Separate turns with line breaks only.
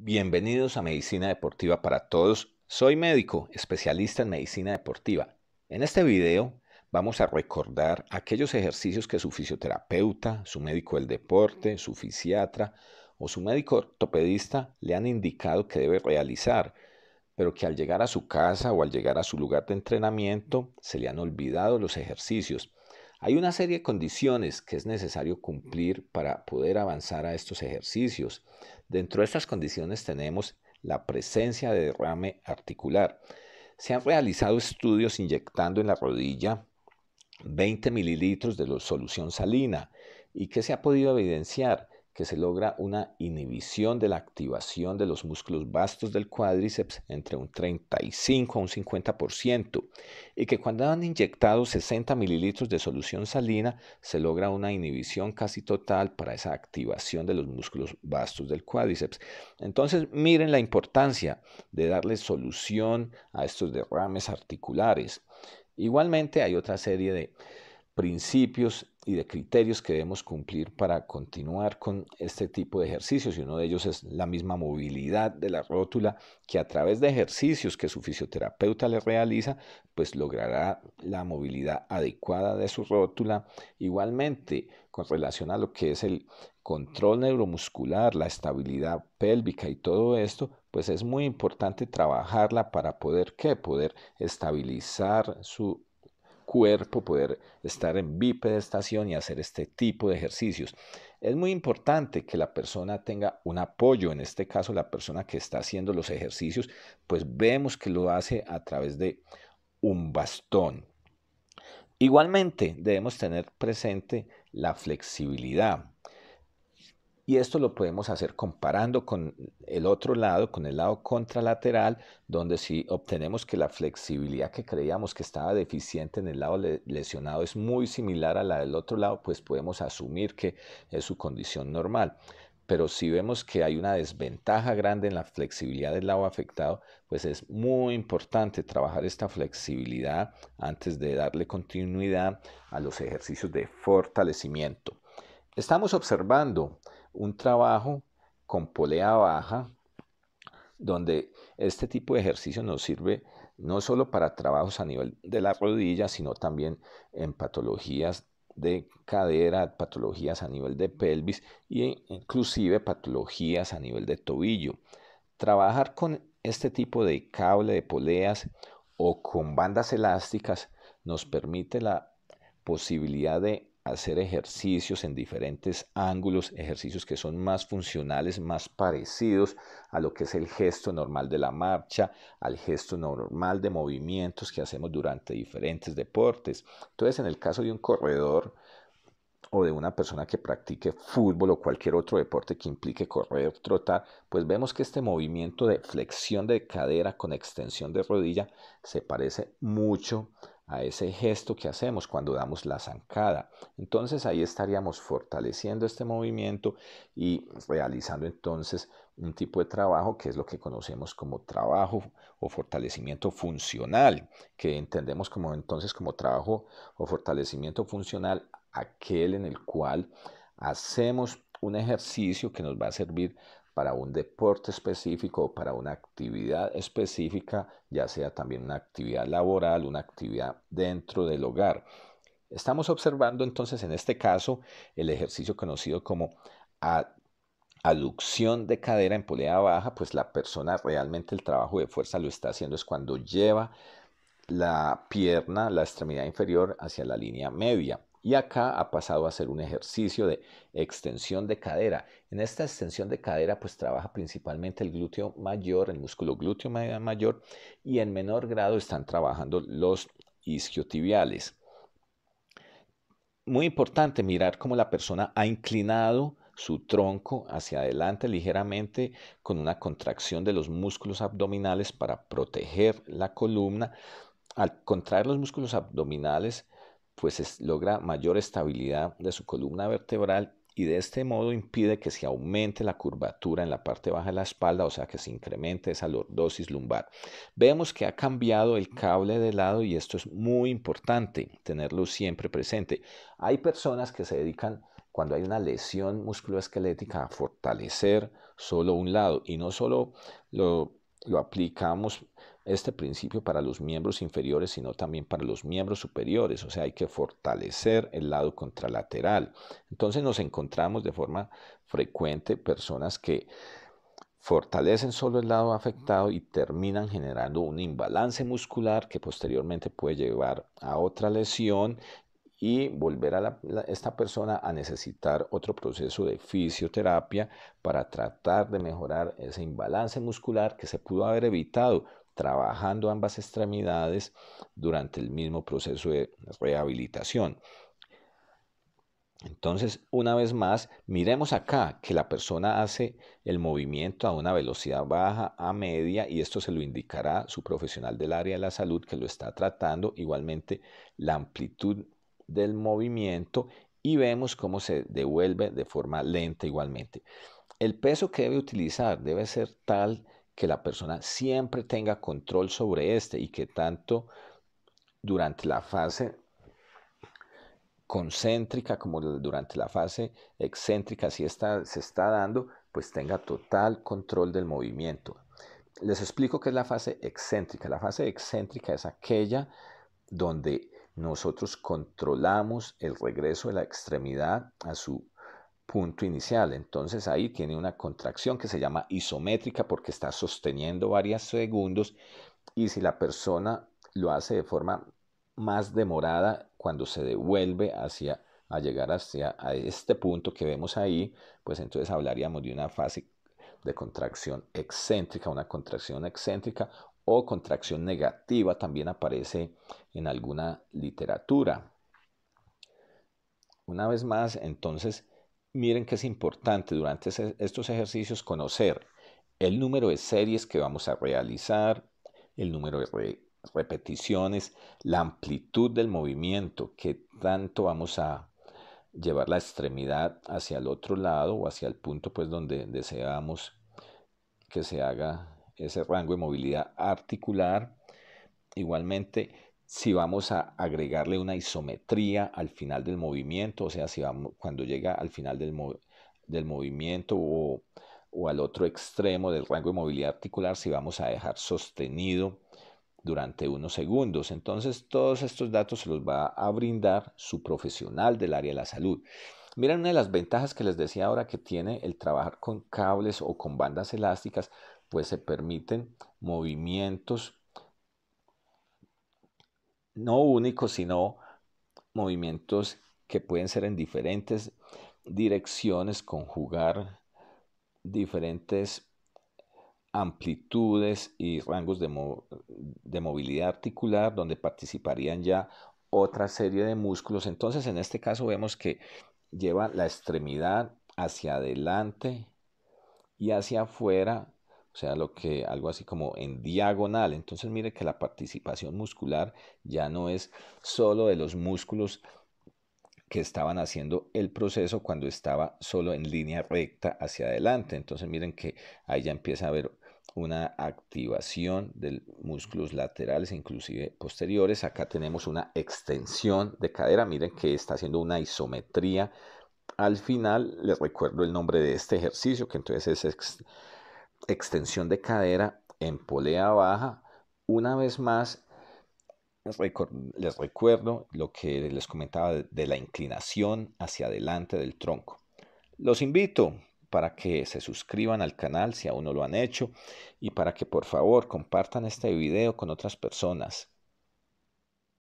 Bienvenidos a Medicina Deportiva para Todos. Soy médico, especialista en medicina deportiva. En este video vamos a recordar aquellos ejercicios que su fisioterapeuta, su médico del deporte, su fisiatra o su médico ortopedista le han indicado que debe realizar, pero que al llegar a su casa o al llegar a su lugar de entrenamiento se le han olvidado los ejercicios. Hay una serie de condiciones que es necesario cumplir para poder avanzar a estos ejercicios. Dentro de estas condiciones tenemos la presencia de derrame articular. Se han realizado estudios inyectando en la rodilla 20 mililitros de solución salina y que se ha podido evidenciar que se logra una inhibición de la activación de los músculos vastos del cuádriceps entre un 35 a un 50% y que cuando han inyectado 60 mililitros de solución salina se logra una inhibición casi total para esa activación de los músculos vastos del cuádriceps. Entonces miren la importancia de darle solución a estos derrames articulares. Igualmente hay otra serie de principios y de criterios que debemos cumplir para continuar con este tipo de ejercicios y uno de ellos es la misma movilidad de la rótula que a través de ejercicios que su fisioterapeuta le realiza pues logrará la movilidad adecuada de su rótula igualmente con relación a lo que es el control neuromuscular la estabilidad pélvica y todo esto pues es muy importante trabajarla para poder que poder estabilizar su cuerpo, poder estar en estación y hacer este tipo de ejercicios. Es muy importante que la persona tenga un apoyo, en este caso la persona que está haciendo los ejercicios, pues vemos que lo hace a través de un bastón. Igualmente debemos tener presente la flexibilidad. Y esto lo podemos hacer comparando con el otro lado, con el lado contralateral, donde si obtenemos que la flexibilidad que creíamos que estaba deficiente en el lado lesionado es muy similar a la del otro lado, pues podemos asumir que es su condición normal. Pero si vemos que hay una desventaja grande en la flexibilidad del lado afectado, pues es muy importante trabajar esta flexibilidad antes de darle continuidad a los ejercicios de fortalecimiento. Estamos observando un trabajo con polea baja, donde este tipo de ejercicio nos sirve no solo para trabajos a nivel de la rodilla, sino también en patologías de cadera, patologías a nivel de pelvis e inclusive patologías a nivel de tobillo. Trabajar con este tipo de cable de poleas o con bandas elásticas nos permite la posibilidad de hacer ejercicios en diferentes ángulos, ejercicios que son más funcionales, más parecidos a lo que es el gesto normal de la marcha, al gesto normal de movimientos que hacemos durante diferentes deportes. Entonces, en el caso de un corredor o de una persona que practique fútbol o cualquier otro deporte que implique correr, trotar, pues vemos que este movimiento de flexión de cadera con extensión de rodilla se parece mucho a a ese gesto que hacemos cuando damos la zancada. Entonces ahí estaríamos fortaleciendo este movimiento y realizando entonces un tipo de trabajo que es lo que conocemos como trabajo o fortalecimiento funcional, que entendemos como entonces como trabajo o fortalecimiento funcional aquel en el cual hacemos un ejercicio que nos va a servir para un deporte específico o para una actividad específica, ya sea también una actividad laboral, una actividad dentro del hogar. Estamos observando entonces en este caso el ejercicio conocido como aducción de cadera en polea baja, pues la persona realmente el trabajo de fuerza lo está haciendo es cuando lleva la pierna, la extremidad inferior hacia la línea media. Y acá ha pasado a ser un ejercicio de extensión de cadera. En esta extensión de cadera pues trabaja principalmente el glúteo mayor, el músculo glúteo mayor y en menor grado están trabajando los isquiotibiales. Muy importante mirar cómo la persona ha inclinado su tronco hacia adelante ligeramente con una contracción de los músculos abdominales para proteger la columna. Al contraer los músculos abdominales, pues logra mayor estabilidad de su columna vertebral y de este modo impide que se aumente la curvatura en la parte baja de la espalda, o sea que se incremente esa lordosis lumbar. Vemos que ha cambiado el cable de lado y esto es muy importante tenerlo siempre presente. Hay personas que se dedican cuando hay una lesión musculoesquelética a fortalecer solo un lado y no solo lo aplicamos este principio para los miembros inferiores, sino también para los miembros superiores. O sea, hay que fortalecer el lado contralateral. Entonces nos encontramos de forma frecuente personas que fortalecen solo el lado afectado y terminan generando un imbalance muscular que posteriormente puede llevar a otra lesión y volver a esta persona a necesitar otro proceso de fisioterapia para tratar de mejorar ese imbalance muscular que se pudo haber evitado trabajando ambas extremidades durante el mismo proceso de rehabilitación. Entonces, una vez más, miremos acá que la persona hace el movimiento a una velocidad baja, a media, y esto se lo indicará su profesional del área de la salud que lo está tratando, igualmente la amplitud del movimiento, y vemos cómo se devuelve de forma lenta igualmente. El peso que debe utilizar debe ser tal que la persona siempre tenga control sobre este y que tanto durante la fase concéntrica como durante la fase excéntrica, si está, se está dando, pues tenga total control del movimiento. Les explico qué es la fase excéntrica. La fase excéntrica es aquella donde nosotros controlamos el regreso de la extremidad a su punto inicial. Entonces ahí tiene una contracción que se llama isométrica porque está sosteniendo varios segundos y si la persona lo hace de forma más demorada cuando se devuelve hacia a llegar hacia a este punto que vemos ahí, pues entonces hablaríamos de una fase de contracción excéntrica, una contracción excéntrica o contracción negativa también aparece en alguna literatura. Una vez más, entonces, miren que es importante durante estos ejercicios conocer el número de series que vamos a realizar, el número de repeticiones, la amplitud del movimiento, qué tanto vamos a llevar la extremidad hacia el otro lado o hacia el punto pues donde deseamos que se haga ese rango de movilidad articular. Igualmente, si vamos a agregarle una isometría al final del movimiento, o sea, si vamos, cuando llega al final del, del movimiento o, o, al otro extremo del rango de movilidad articular, si vamos a dejar sostenido durante unos segundos. Entonces, todos estos datos se los va a brindar su profesional del área de la salud. Miren, una de las ventajas que les decía ahora que tiene el trabajar con cables o con bandas elásticas, pues se permiten movimientos no únicos, sino movimientos que pueden ser en diferentes direcciones, conjugar diferentes amplitudes y rangos de, movilidad articular donde participarían ya otra serie de músculos. Entonces en este caso vemos que lleva la extremidad hacia adelante y hacia afuera o sea, lo que algo así como en diagonal. Entonces, miren que la participación muscular ya no es solo de los músculos que estaban haciendo el proceso cuando estaba solo en línea recta hacia adelante. Entonces, miren que ahí ya empieza a haber una activación de músculos laterales, inclusive posteriores. Acá tenemos una extensión de cadera. Miren que está haciendo una isometría. Al final, les recuerdo el nombre de este ejercicio, que entonces es extensión de cadera en polea baja. Una vez más, les recuerdo lo que les comentaba de la inclinación hacia adelante del tronco. Los invito para que se suscriban al canal si aún no lo han hecho y para que por favor compartan este video con otras personas.